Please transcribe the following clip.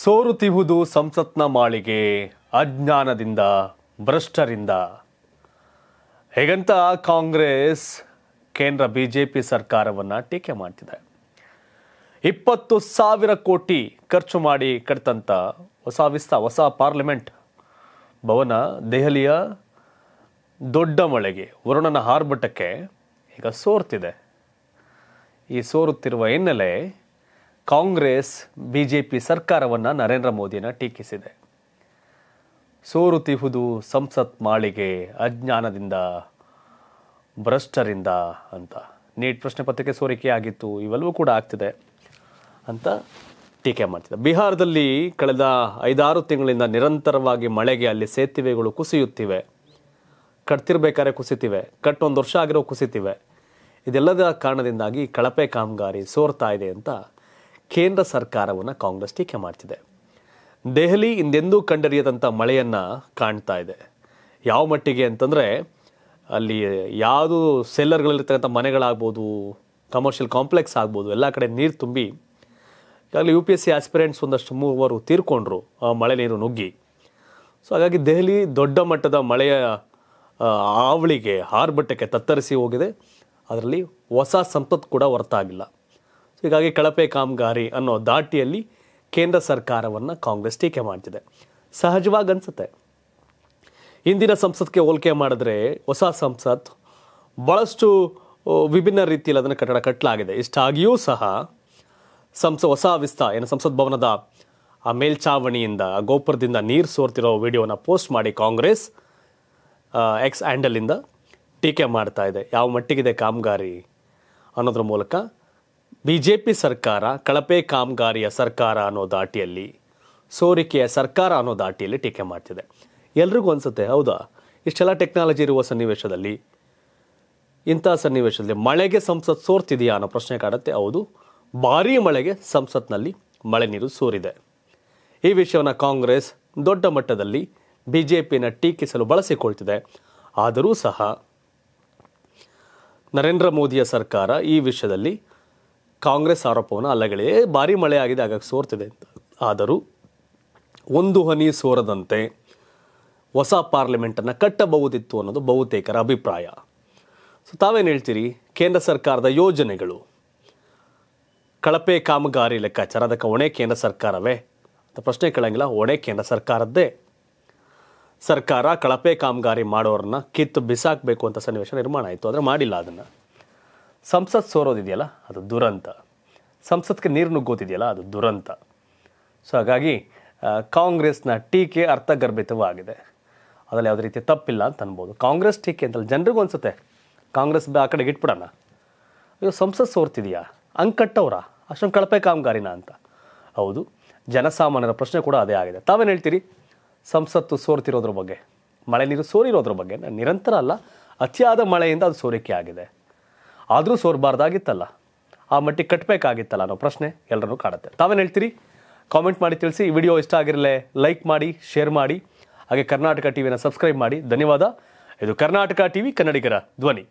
ಸೋರುತಿಹುದು ಸಂಸತ್ನ ಮಾಳಿಗೆ ಅಜ್ಞಾನದಿಂದ ಭ್ರಷ್ಟರಿಂದ ಹೇಗಂತ ಕಾಂಗ್ರೆಸ್ ಕೇಂದ್ರ ಬಿ ಜೆ ಪಿ ಸರ್ಕಾರವನ್ನು ಟೀಕೆ ಮಾಡ್ತಿದೆ ಇಪ್ಪತ್ತು ಸಾವಿರ ಕೋಟಿ ಖರ್ಚು ಮಾಡಿ ಕಟ್ತಂಥ ಹೊಸ ವಿಸ್ತ ಹೊಸ ಪಾರ್ಲಿಮೆಂಟ್ ಭವನ ದೆಹಲಿಯ ದೊಡ್ಡ ಮಳೆಗೆ ವರುಣನ ಹಾರ್ಬಟಕ್ಕೆ ಈಗ ಸೋರ್ತಿದೆ ಈ ಸೋರುತ್ತಿರುವ ಹಿನ್ನೆಲೆ ಕಾಂಗ್ರೆಸ್ ಬಿ ಜೆ ಪಿ ಸರ್ಕಾರವನ್ನು ನರೇಂದ್ರ ಮೋದಿನ ಟೀಕಿಸಿದೆ ಸೋರು ತಿಹುದು ಸಂಸತ್ ಮಾಳಿಗೆ ಅಜ್ಞಾನದಿಂದ ಭ್ರಷ್ಟರಿಂದ ಅಂತ ನೀಟ್ ಪ್ರಶ್ನೆ ಪತ್ರಿಕೆ ಆಗಿತ್ತು ಇವೆಲ್ಲವೂ ಕೂಡ ಆಗ್ತಿದೆ ಅಂತ ಟೀಕೆ ಮಾಡ್ತಿದೆ ಬಿಹಾರದಲ್ಲಿ ಕಳೆದ ಐದಾರು ತಿಂಗಳಿಂದ ನಿರಂತರವಾಗಿ ಮಳೆಗೆ ಅಲ್ಲಿ ಸೇತುವೆಗಳು ಕುಸಿಯುತ್ತಿವೆ ಕಟ್ತಿರ್ಬೇಕಾದ್ರೆ ಕುಸಿತಿವೆ ಕಟ್ಟೊಂದು ವರ್ಷ ಆಗಿರೋ ಕುಸಿತಿವೆ ಇದೆಲ್ಲದ ಕಾರಣದಿಂದಾಗಿ ಕಳಪೆ ಕಾಮಗಾರಿ ಸೋರ್ತಾ ಇದೆ ಅಂತ ಕೇಂದ್ರ ಸರ್ಕಾರವನ್ನು ಕಾಂಗ್ರೆಸ್ ಟೀಕೆ ಮಾಡ್ತಿದೆ ದೆಹಲಿ ಹಿಂದೆಂದೂ ಕಂಡರಿಯದಂಥ ಮಳೆಯನ್ನು ಕಾಣ್ತಾ ಇದೆ ಯಾವ ಮಟ್ಟಿಗೆ ಅಂತಂದರೆ ಅಲ್ಲಿ ಯಾವುದು ಸೆಲ್ಲರ್ಗಳಲ್ಲಿರ್ತಕ್ಕಂಥ ಮನೆಗಳಾಗ್ಬೋದು ಕಮರ್ಷಿಯಲ್ ಕಾಂಪ್ಲೆಕ್ಸ್ ಆಗ್ಬೋದು ಎಲ್ಲ ಕಡೆ ನೀರು ತುಂಬಿ ಈಗಾಗಲೇ U P S C aspirants ಒಂದಷ್ಟು ಮೂವರು ತೀರ್ಕೊಂಡ್ರು ಆ ಮಳೆ ನೀರು ನುಗ್ಗಿ ಸೊ ಹಾಗಾಗಿ ದೆಹಲಿ ದೊಡ್ಡ ಮಟ್ಟದ ಮಳೆಯ ಆವಳಿಗೆ ಆರ್ಭಟಕ್ಕೆ ತತ್ತರಿಸಿ ಹೋಗಿದೆ ಅದರಲ್ಲಿ ಹೊಸ ಸಂಪತ್ತು ಕೂಡ ಹೊರತಾಗಿಲ್ಲ ಹೀಗಾಗಿ ಕಳಪೆ ಕಾಮಗಾರಿ ಅನ್ನೋ ದಾಟಿಯಲ್ಲಿ ಕೇಂದ್ರ ಸರ್ಕಾರವನ್ನು ಕಾಂಗ್ರೆಸ್ ಟೀಕೆ ಮಾಡ್ತಿದೆ ಸಹಜವಾಗಿ ಅನಿಸುತ್ತೆ ಹಿಂದಿನ ಸಂಸತ್ಗೆ ಹೋಲಿಕೆ ಮಾಡಿದ್ರೆ ಹೊಸ ಸಂಸತ್ ಭಾಳಷ್ಟು ವಿಭಿನ್ನ ರೀತಿಯಲ್ಲಿ ಅದನ್ನು ಕಟ್ಟಡ ಕಟ್ಟಲಾಗಿದೆ ಇಷ್ಟಾಗಿಯೂ ಸಹ ಸಂಸ ಹೊಸ ವಿಸ್ತಾರ ಏನು ಸಂಸತ್ ಭವನದ ಆ ಮೇಲ್ಛಾವಣಿಯಿಂದ ಗೋಪುರದಿಂದ ನೀರು ಸೋರ್ತಿರೋ ವಿಡಿಯೋನ ಪೋಸ್ಟ್ ಮಾಡಿ ಕಾಂಗ್ರೆಸ್ ಎಕ್ಸ್ ಹ್ಯಾಂಡಲಿಂದ ಟೀಕೆ ಮಾಡ್ತಾ ಇದೆ ಯಾವ ಮಟ್ಟಿಗಿದೆ ಕಾಮಗಾರಿ ಅನ್ನೋದ್ರ ಮೂಲಕ ಬಿ ಜೆ ಪಿ ಸರ್ಕಾರ ಕಳಪೆ ಕಾಮಗಾರಿಯ ಸರ್ಕಾರ ಅನ್ನೋ ದಾಟಿಯಲ್ಲಿ ಸೋರಿಕೆಯ ಸರ್ಕಾರ ಅನ್ನೋ ದಾಟಿಯಲ್ಲಿ ಟೀಕೆ ಮಾಡ್ತಿದೆ ಎಲ್ರಿಗೂ ಅನಿಸುತ್ತೆ ಹೌದಾ ಇಷ್ಟೆಲ್ಲ ಟೆಕ್ನಾಲಜಿ ಇರುವ ಸನ್ನಿವೇಶದಲ್ಲಿ ಇಂಥ ಸನ್ನಿವೇಶದಲ್ಲಿ ಮಳೆಗೆ ಸಂಸತ್ ಸೋರ್ತಿದೆಯಾ ಅನ್ನೋ ಪ್ರಶ್ನೆ ಕಾಡುತ್ತೆ ಹೌದು ಭಾರೀ ಮಳೆಗೆ ಸಂಸತ್ನಲ್ಲಿ ಮಳೆ ನೀರು ಸೋರಿದೆ ಈ ವಿಷಯವನ್ನು ಕಾಂಗ್ರೆಸ್ ದೊಡ್ಡ ಮಟ್ಟದಲ್ಲಿ ಬಿ ಜೆ ಪಿನ ಟೀಕಿಸಲು ಬಳಸಿಕೊಳ್ತಿದೆ ಆದರೂ ಸಹ ನರೇಂದ್ರ ಮೋದಿಯ ಸರ್ಕಾರ ಈ ವಿಷಯದಲ್ಲಿ ಕಾಂಗ್ರೆಸ್ ಆರೋಪವನ್ನು ಅಲ್ಲಗಳೇ ಭಾರಿ ಮಳೆ ಆಗಿದೆ ಆಗಾಗ ಸೋರ್ತಿದೆ ಅಂತ ಆದರೂ ಒಂದು ಹನಿ ಸೋರದಂತೆ ಹೊಸ ಪಾರ್ಲಿಮೆಂಟನ್ನು ಕಟ್ಟಬಹುದಿತ್ತು ಅನ್ನೋದು ಬಹುತೇಕರ ಅಭಿಪ್ರಾಯ ಸೊ ತಾವೇನು ಹೇಳ್ತೀರಿ ಕೇಂದ್ರ ಸರ್ಕಾರದ ಯೋಜನೆಗಳು ಕಳಪೆ ಕಾಮಗಾರಿ ಲೆಕ್ಕಾಚಾರ ಅದಕ್ಕೆ ಹೊಣೆ ಕೇಂದ್ರ ಸರ್ಕಾರವೇ ಅಂತ ಪ್ರಶ್ನೆ ಕೇಳಂಗಿಲ್ಲ ಹೊಣೆ ಕೇಂದ್ರ ಸರ್ಕಾರದ್ದೇ ಸರ್ಕಾರ ಕಳಪೆ ಕಾಮಗಾರಿ ಮಾಡೋರನ್ನ ಕಿತ್ತು ಬಿಸಾಕಬೇಕು ಅಂತ ಸನ್ನಿವೇಶ ನಿರ್ಮಾಣ ಆಯಿತು ಆದರೆ ಮಾಡಿಲ್ಲ ಅದನ್ನು ಸಂಸತ್ ಸೋರೋದಿದೆಯಲ್ಲ ಅದು ದುರಂತ ಸಂಸತ್ಗೆ ನೀರು ನುಗ್ಗೋತಿದೆಯಲ್ಲ ಅದು ದುರಂತ ಸೊ ಹಾಗಾಗಿ ಕಾಂಗ್ರೆಸ್ನ ಟೀಕೆ ಆಗಿದೆ ಅದರಲ್ಲಿ ಯಾವುದೇ ರೀತಿ ತಪ್ಪಿಲ್ಲ ಅಂತ ಅನ್ಬೋದು ಕಾಂಗ್ರೆಸ್ ಟೀಕೆ ಅಂತಲ್ಲ ಜನರಿಗೂ ಅನಿಸುತ್ತೆ ಕಾಂಗ್ರೆಸ್ ಆ ಕಡೆಗೆ ಇಟ್ಬಿಡೋಣ ಅಯ್ಯೋ ಸಂಸತ್ ಸೋರ್ತಿದೆಯಾ ಅಂಕಟ್ಟವ್ರ ಅಷ್ಟೊಂದು ಕಳಪೆ ಕಾಮಗಾರಿನ ಅಂತ ಹೌದು ಜನಸಾಮಾನ್ಯರ ಪ್ರಶ್ನೆ ಕೂಡ ಅದೇ ಆಗಿದೆ ತಾವೇನು ಹೇಳ್ತೀರಿ ಸಂಸತ್ತು ಸೋರ್ತಿರೋದ್ರ ಬಗ್ಗೆ ಮಳೆ ನೀರು ಸೋರಿರೋದ್ರ ಬಗ್ಗೆ ನಿರಂತರ ಅಲ್ಲ ಅತಿಯಾದ ಮಳೆಯಿಂದ ಅದು ಸೋರಿಕೆ ಆಗಿದೆ ಆದರೂ ಸೋರ್ಬಾರ್ದಾಗಿತ್ತಲ್ಲ ಆ ಮಟ್ಟಿಗೆ ಕಟ್ಟಬೇಕಾಗಿತ್ತಲ್ಲ ಅನ್ನೋ ಪ್ರಶ್ನೆ ಎಲ್ಲರೂ ಕಾಡುತ್ತೆ ತಾವೇನು ಹೇಳ್ತೀರಿ ಕಾಮೆಂಟ್ ಮಾಡಿ ತಿಳಿಸಿ ವಿಡಿಯೋ ಇಷ್ಟ ಆಗಿರಲೇ ಲೈಕ್ ಮಾಡಿ ಶೇರ್ ಮಾಡಿ ಹಾಗೆ ಕರ್ನಾಟಕ ಟಿ ವಿನ ಸಬ್ಸ್ಕ್ರೈಬ್ ಮಾಡಿ ಧನ್ಯವಾದ ಇದು ಕರ್ನಾಟಕ ಟಿ ವಿ ಕನ್ನಡಿಗರ ಧ್ವನಿ